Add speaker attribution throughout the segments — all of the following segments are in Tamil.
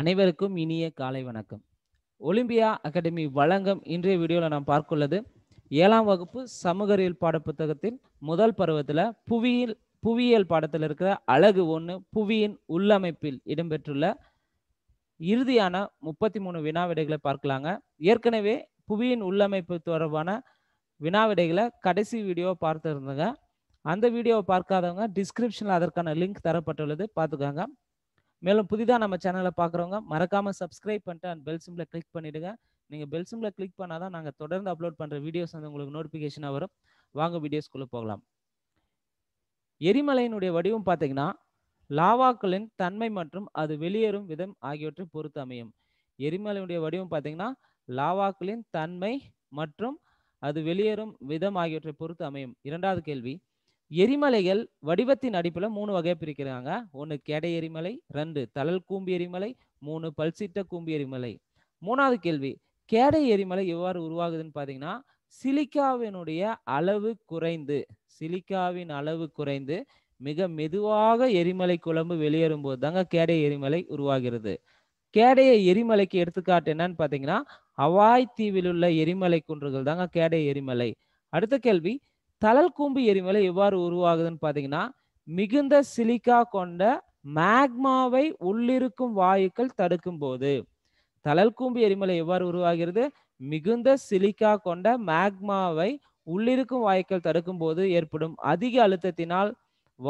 Speaker 1: அனைவருக்கும் இனிய காலை வணக்கம் ஒலிம்பியா அகாடமி வழங்கும் இன்றைய வீடியோவில் நாம் பார்க்குள்ளது ஏழாம் வகுப்பு சமூக அறிவியல் பாடப்புத்தகத்தின் முதல் பருவத்தில் புவியியல் புவியியல் பாடத்தில் இருக்கிற அழகு ஒன்று புவியின் உள்ளமைப்பில் இடம்பெற்றுள்ள இறுதியான முப்பத்தி மூணு வினாவிடைகளை பார்க்கலாங்க ஏற்கனவே புவியின் உள்ளமைப்பு தொடர்பான வினாவிடைகளை கடைசி வீடியோ பார்த்துருந்தங்க அந்த வீடியோவை பார்க்காதவங்க டிஸ்கிரிப்ஷனில் அதற்கான லிங்க் தரப்பட்டுள்ளது பார்த்துக்காங்க மேலும் புதிதாக நம்ம சேனலை பார்க்குறவங்க மறக்காமல் சப்ஸ்கிரைப் பண்ணிட்டு அண்ட் பெல் சிம்மில் கிளிக் பண்ணிவிடுங்க நீங்கள் பெல் சிம்மில் கிளிக் பண்ணால் தான் நாங்கள் தொடர்ந்து அப்லோட் பண்ணுற வீடியோஸ் வந்து உங்களுக்கு நோட்டிஃபிகேஷனாக வரும் வாங்க வீடியோஸ்குள்ளே போகலாம் எரிமலையினுடைய வடிவம் பார்த்தீங்கன்னா லாவாக்களின் தன்மை மற்றும் அது வெளியேறும் விதம் ஆகியவற்றை பொறுத்து அமையும் எரிமலையினுடைய வடிவம் பார்த்தீங்கன்னா லாவாக்களின் தன்மை மற்றும் அது வெளியேறும் விதம் ஆகியவற்றை பொறுத்து அமையும் இரண்டாவது கேள்வி எரிமலைகள் வடிவத்தின் அடிப்பில் மூணு வகையை பிரிக்கிறாங்க ஒன்று கெடை எரிமலை ரெண்டு தழல் கூம்பி எரிமலை மூணு பல்சிட்ட கூம்பி எரிமலை மூணாவது கேள்வி கேடை எரிமலை எவ்வாறு உருவாகுதுன்னு பார்த்தீங்கன்னா சிலிக்காவினுடைய அளவு குறைந்து சிலிக்காவின் அளவு குறைந்து மிக மெதுவாக எரிமலை குழம்பு வெளியேறும் போது தாங்க கேடை எரிமலை உருவாகிறது கேடைய எரிமலைக்கு எடுத்துக்காட்டு என்னன்னு பார்த்தீங்கன்னா ஹவாய் தீவில் உள்ள எரிமலை குன்றுகள் தாங்க கேடை எரிமலை அடுத்த கேள்வி தளல் கூம்பு எரிமலை எவ்வாறு உருவாகுதுன்னு பார்த்தீங்கன்னா மிகுந்த சிலிக்கா கொண்ட மேக்மாவை உள்ளிருக்கும் வாயுக்கள் தடுக்கும் போது தளல் கூம்பு எரிமலை எவ்வாறு உருவாகிறது மிகுந்த சிலிக்கா கொண்ட மேக்மாவை உள்ளிருக்கும் வாயுக்கள் தடுக்கும் போது ஏற்படும் அதிக அழுத்தத்தினால்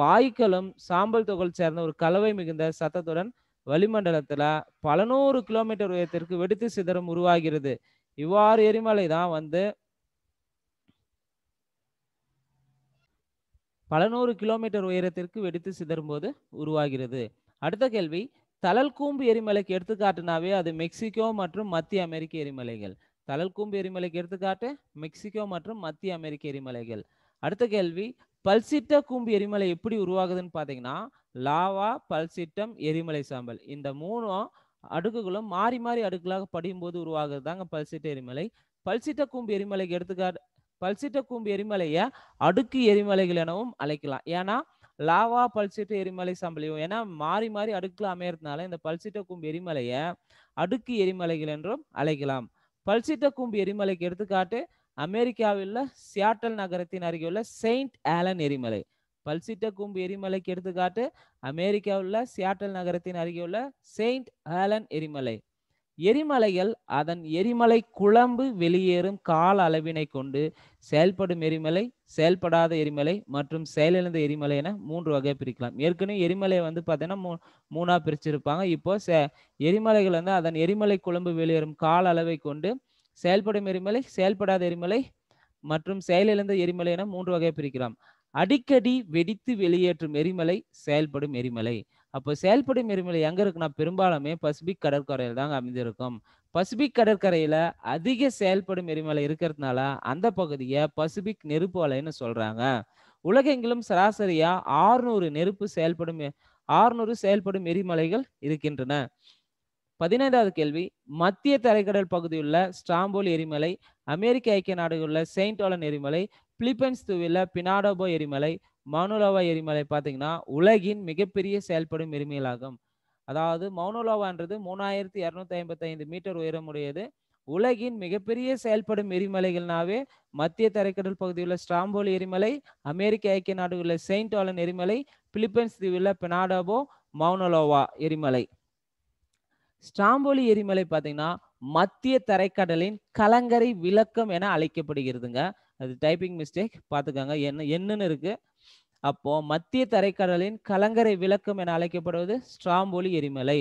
Speaker 1: வாயுக்களும் சாம்பல் தொகல் சேர்ந்த ஒரு கலவை மிகுந்த சத்தத்துடன் வளிமண்டலத்துல பல நூறு கிலோமீட்டர் உயரத்திற்கு வெடித்து சிதறம் உருவாகிறது இவ்வாறு எரிமலை தான் வந்து பல நூறு கிலோமீட்டர் உயரத்திற்கு வெடித்து சிதறும் போது உருவாகிறது அடுத்த கேள்வி தழல் கூம்பு எரிமலைக்கு எடுத்துக்காட்டுனாவே அது மெக்சிகோ மற்றும் மத்திய அமெரிக்க எரிமலைகள் தழல் கூம்பு எரிமலைக்கு எடுத்துக்காட்டு மெக்சிகோ மற்றும் மத்திய அமெரிக்க எரிமலைகள் அடுத்த கேள்வி பல்சிட்ட கூம்பு எரிமலை எப்படி உருவாகுதுன்னு பார்த்தீங்கன்னா லாவா பல்சிட்டம் எரிமலை சாம்பல் இந்த மூணும் அடுக்குகளும் மாறி மாறி அடுக்குகளாக படியும் போது உருவாகிறது தாங்க பல்சிட்ட எரிமலை பல்சிட்ட கூம்பு எரிமலைக்கு எடுத்துக்காட்டு பல்சிட்ட கூம்பு எரிமலையை அடுக்கு எரிமலைகள் எனவும் அழைக்கலாம் ஏன்னா லாவா பல்சிட்ட எரிமலை சம்பளியும் ஏன்னா மாறி மாறி அடுக்கில் அமையறதுனால இந்த பல்சிட்ட கூம்பு எரிமலையை அடுக்கு எரிமலைகள் என்றும் அழைக்கலாம் பல்சிட்ட கூம்பு எரிமலைக்கு எடுத்துக்காட்டு அமெரிக்காவில் உள்ள சியாட்டல் நகரத்தின் அருகே உள்ள செயின்ட் ஆலன் எரிமலை பல்சிட்ட கூம்பு எரிமலைக்கு எடுத்துக்காட்டு அமெரிக்காவில் உள்ள சியாட்டல் நகரத்தின் அருகே உள்ள செயின்ட் ஆலன் எரிமலை எரிமலைகள் அதன் எரிமலை குழம்பு வெளியேறும் கால அளவினை கொண்டு செயல்படும் எரிமலை செயல்படாத எரிமலை மற்றும் செயலிழந்த எரிமலை என மூன்று வகையை பிரிக்கலாம் ஏற்கனவே எரிமலை வந்து பார்த்தீங்கன்னா மூ மூணாக பிரிச்சிருப்பாங்க இப்போ எரிமலைகள் வந்து அதன் எரிமலை குழம்பு வெளியேறும் கால அளவை கொண்டு செயல்படும் எரிமலை செயல்படாத எரிமலை மற்றும் செயலிழந்த எரிமலை என மூன்று வகையை பிரிக்கலாம் அடிக்கடி வெடித்து வெளியேற்றும் எரிமலை செயல்படும் எரிமலை அப்போ செயல்படும் எரிமலை எங்க இருக்குன்னா பெரும்பாலுமே பசிபிக் கடற்கரையில் தாங்க அமைந்திருக்கும் பசிபிக் கடற்கரையில அதிக செயல்படும் எரிமலை இருக்கிறதுனால அந்த பகுதியை பசிபிக் நெருப்பு வலைன்னு சொல்றாங்க உலகெங்கிலும் சராசரியா ஆறுநூறு நெருப்பு செயல்படும் ஆறுநூறு செயல்படும் எரிமலைகள் இருக்கின்றன பதினைந்தாவது கேள்வி மத்திய தரைக்கடல் பகுதியுள்ள ஸ்டாம்போல் எரிமலை அமெரிக்க ஐக்கிய நாடுகளில் செயின்ட் ஓலன் எரிமலை பிலிப்பைன்ஸ் தூவில பினாடோபோ எரிமலை மௌனோலோவா எரிமலை பார்த்தீங்கன்னா உலகின் மிகப்பெரிய செயல்படும் எரிமலாகும் அதாவது மௌனோலோவான்றது மூணாயிரத்தி இரநூத்தி ஐம்பத்தைந்து மீட்டர் உயரமுடையது உலகின் மிகப்பெரிய செயல்படும் எரிமலைகள்னாவே மத்திய தரைக்கடல் பகுதியில் ஸ்ட்ராம்போலி எரிமலை அமெரிக்க ஐக்கிய நாடுகளில் செயின்ட் ஆலன் எரிமலை பிலிப்பைன்ஸ் தீவில் பெனாடாபோ மௌனோலோவா எரிமலை ஸ்டாம்போலி எரிமலை பார்த்தீங்கன்னா மத்திய தரைக்கடலின் கலங்கரை விளக்கம் என அழைக்கப்படுகிறதுங்க அது டைப்பிங் மிஸ்டேக் பார்த்துக்கோங்க என்ன என்னன்னு இருக்குது அப்போ மத்திய தரைக்கடலின் கலங்கரை விளக்கம் என அழைக்கப்படுவது ஸ்ட்ராம்போலி எரிமலை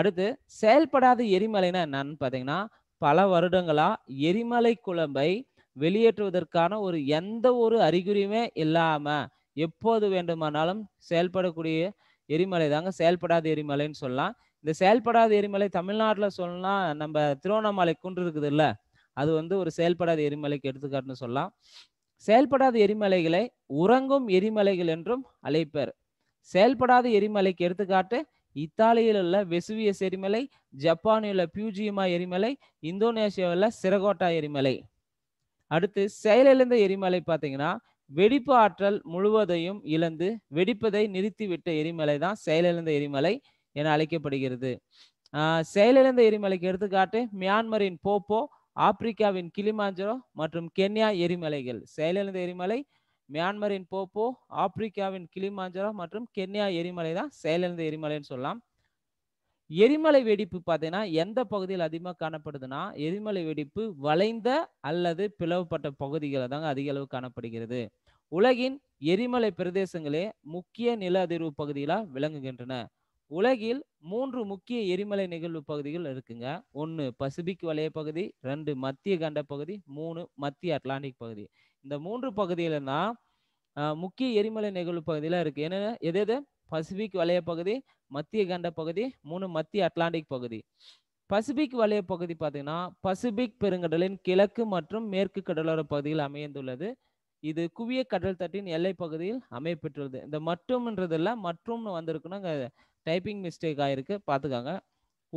Speaker 1: அடுத்து செயல்படாத எரிமலைனா என்னன்னு பார்த்தீங்கன்னா பல வருடங்களா எரிமலை குழம்பை வெளியேற்றுவதற்கான ஒரு எந்த ஒரு அறிகுறியுமே இல்லாம எப்போது வேண்டுமானாலும் செயல்படக்கூடிய எரிமலை தாங்க செயல்படாத எரிமலைன்னு சொல்லலாம் இந்த செயல்படாத எரிமலை தமிழ்நாட்டில் சொல்லலாம் நம்ம திருவண்ணாமலை குன்று இருக்குது இல்லை அது வந்து ஒரு செயல்படாத எரிமலைக்கு எடுத்துக்காட்டுன்னு சொல்லலாம் செயல்படாத எரிமலைகளை உறங்கும் எரிமலைகள் என்றும் அழைப்பர் செயல்படாத எரிமலைக்கு எடுத்துக்காட்டு இத்தாலியில் உள்ள வெசுவியஸ் எரிமலை ஜப்பானில் உள்ள பியூஜியமா எரிமலை இந்தோனேஷியாவில் சிறகோட்டா எரிமலை அடுத்து செயலிழந்த எரிமலை பார்த்தீங்கன்னா வெடிப்பு ஆற்றல் முழுவதையும் இழந்து வெடிப்பதை நிறுத்திவிட்ட எரிமலை தான் செயலிழந்த எரிமலை என அழைக்கப்படுகிறது செயலிழந்த எரிமலைக்கு எடுத்துக்காட்டு மியான்மரின் போப்போ ஆப்பிரிக்காவின் கிளிமாஞ்சரோ மற்றும் கென்யா எரிமலைகள் செயலிழந்த எரிமலை மியான்மரின் போப்போ ஆப்பிரிக்காவின் கிளிமாஞ்சரோ மற்றும் கென்யா எரிமலை தான் செயலிழந்த எரிமலைன்னு சொல்லலாம் எரிமலை வெடிப்பு பார்த்தீங்கன்னா எந்த பகுதியில் அதிகமாக காணப்படுதுன்னா எரிமலை வெடிப்பு வளைந்த அல்லது பிளவுபட்ட பகுதிகளில் தாங்க அதிக அளவு காணப்படுகிறது உலகின் எரிமலை பிரதேசங்களே முக்கிய நில அதிர்வு பகுதிகளாக விளங்குகின்றன உலகில் மூன்று முக்கிய எரிமலை நிகழ்வு பகுதிகள் இருக்குங்க ஒன்று பசிபிக் வலய பகுதி ரெண்டு மத்திய கண்ட பகுதி மூணு மத்திய அட்லாண்டிக் பகுதி இந்த மூன்று பகுதியிலன்னா முக்கிய எரிமலை நிகழ்வு பகுதியில் இருக்குது என்னென்ன எது எது பசிபிக் வலய பகுதி மத்திய கண்ட பகுதி மூணு மத்திய அட்லாண்டிக் பகுதி பசிபிக் வலய பகுதி பார்த்தீங்கன்னா பசிபிக் பெருங்கடலின் கிழக்கு மற்றும் மேற்கு கடலோர பகுதியில் அமைந்துள்ளது இது குவிய கடல் தட்டின் எல்லை பகுதியில் அமைப்பெற்றுள்ளது இந்த மட்டும்ன்றதில் மற்றும்னு வந்திருக்குன்னா அங்கே டைப்பிங் மிஸ்டேக் ஆயிருக்கு பார்த்துக்காங்க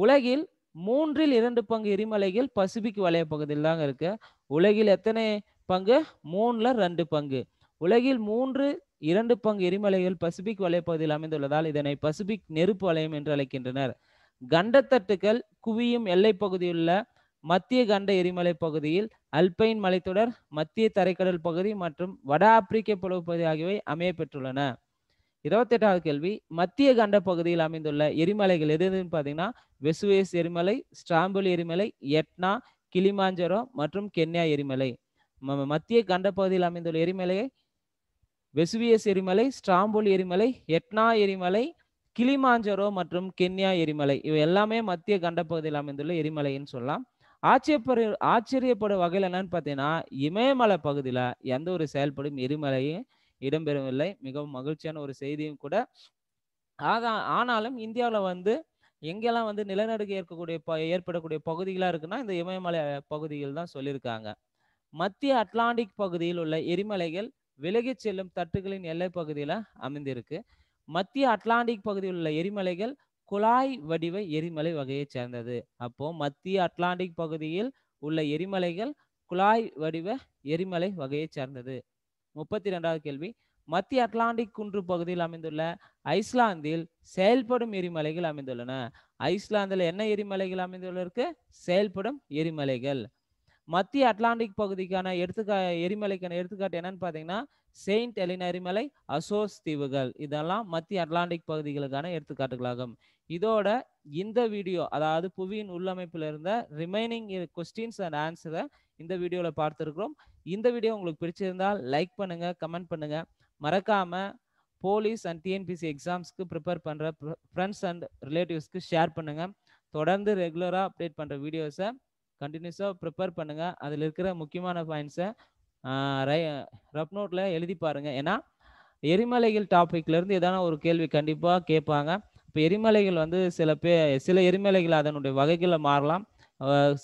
Speaker 1: உலகில் மூன்றில் இரண்டு பங்கு எரிமலைகள் பசிபிக் வளைய பகுதியில் தாங்க இருக்கு உலகில் எத்தனை பங்கு மூணுல ரெண்டு பங்கு உலகில் மூன்று இரண்டு பங்கு எரிமலைகள் பசிபிக் வலைப்பகுதியில் அமைந்துள்ளதால் இதனை பசிபிக் நெருப்பு வளையம் என்று அழைக்கின்றனர் கண்டத்தட்டுகள் குவியும் எல்லை பகுதியுள்ள மத்திய கண்ட எரிமலை பகுதியில் அல்பைன் மலைத்தொடர் மத்திய தரைக்கடல் பகுதி மற்றும் வட ஆப்பிரிக்க புலவு பகுதி ஆகியவை அமைய பெற்றுள்ளன இருபத்தி எட்டாவது கேள்வி மத்திய கண்ட பகுதியில் அமைந்துள்ள எரிமலைகள் எது எதுன்னு பார்த்தீங்கன்னா வெசுவேஸ் எரிமலை ஸ்டாம்புல் எரிமலை எட்னா கிளிமாஞ்சரோ மற்றும் கென்யா எரிமலை மத்திய கண்ட பகுதியில் அமைந்துள்ள எரிமலையை வெசுவியஸ் எரிமலை ஸ்டாம்புல் எரிமலை எட்னா எரிமலை கிளிமாஞ்சரோ மற்றும் கென்யா எரிமலை இவை எல்லாமே மத்திய கண்ட பகுதியில் அமைந்துள்ள எரிமலைன்னு சொல்லலாம் ஆச்சரியப்படு ஆச்சரியப்படும் வகையில் என்னன்னு பார்த்தீங்கன்னா இமயமலை பகுதியில் எந்த ஒரு செயல்படும் எரிமலையும் இடம்பெறவில்லை மிகவும் மகிழ்ச்சியான ஒரு செய்தியும் கூட ஆகா ஆனாலும் இந்தியாவில் வந்து எங்கெல்லாம் வந்து நிலநடுக்கம் ஏற்கக்கூடிய ப ஏற்படக்கூடிய பகுதிகளாக இருக்குன்னா இந்த இமயமலை பகுதிகள் தான் சொல்லியிருக்காங்க மத்திய அட்லாண்டிக் பகுதியில் உள்ள எரிமலைகள் விலகிச் செல்லும் தட்டுகளின் எல்லை பகுதியில் அமைந்திருக்கு மத்திய அட்லாண்டிக் பகுதியில் உள்ள எரிமலைகள் குழாய் வடிவ எரிமலை வகையைச் சேர்ந்தது அப்போ மத்திய அட்லாண்டிக் பகுதியில் உள்ள எரிமலைகள் குழாய் வடிவ எரிமலை வகையைச் சேர்ந்தது முப்பத்தி ரெண்டாவது கேள்வி மத்திய அட்லாண்டிக் குன்று பகுதியில் அமைந்துள்ள ஐஸ்லாந்தில் செயல்படும் எரிமலைகள் அமைந்துள்ளன ஐஸ்லாந்தில் என்ன எரிமலைகள் அமைந்துள்ள செயல்படும் எரிமலைகள் மத்திய அட்லாண்டிக் பகுதிக்கான எடுத்துக்கா எரிமலைக்கான எடுத்துக்காட்டு என்னன்னு பார்த்தீங்கன்னா செயின்ட் எலின் எரிமலை அசோஸ் தீவுகள் இதெல்லாம் மத்திய அட்லாண்டிக் பகுதிகளுக்கான எடுத்துக்காட்டுகளாகும் இதோட இந்த வீடியோ அதாவது புவியின் உள்ளமைப்பில் இருந்த ரிமைனிங் கொஸ்டின்ஸ் அண்ட் ஆன்சரை இந்த வீடியோவில் பார்த்துருக்குறோம் இந்த வீடியோ உங்களுக்கு பிடிச்சிருந்தால் லைக் பண்ணுங்கள் கமெண்ட் பண்ணுங்கள் மறக்காமல் போலீஸ் அண்ட் டிஎன்பிசி எக்ஸாம்ஸ்க்கு ப்ரிப்பேர் பண்ணுற ஃப்ரெண்ட்ஸ் அண்ட் ரிலேட்டிவ்ஸ்க்கு ஷேர் பண்ணுங்கள் தொடர்ந்து ரெகுலராக அப்டேட் பண்ணுற வீடியோஸை கண்டினியூஸாக ப்ரிப்பேர் பண்ணுங்கள் அதில் இருக்கிற முக்கியமான பாயிண்ட்ஸை ரை ரப் நோட்டில் எழுதி பாருங்கள் ஏன்னா எரிமலைகள் டாப்பிக்லேருந்து எதான ஒரு கேள்வி கண்டிப்பாக கேட்பாங்க இப்போ எரிமலைகள் வந்து சில பே சில எரிமலைகள் அதனுடைய வகைகளை மாறலாம்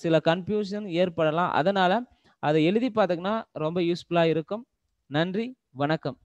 Speaker 1: சில கன்ஃபியூஷன் ஏற்படலாம் அதனால் அதை எழுதி பார்த்தீங்கன்னா ரொம்ப யூஸ்ஃபுல்லாக இருக்கும் நன்றி வணக்கம்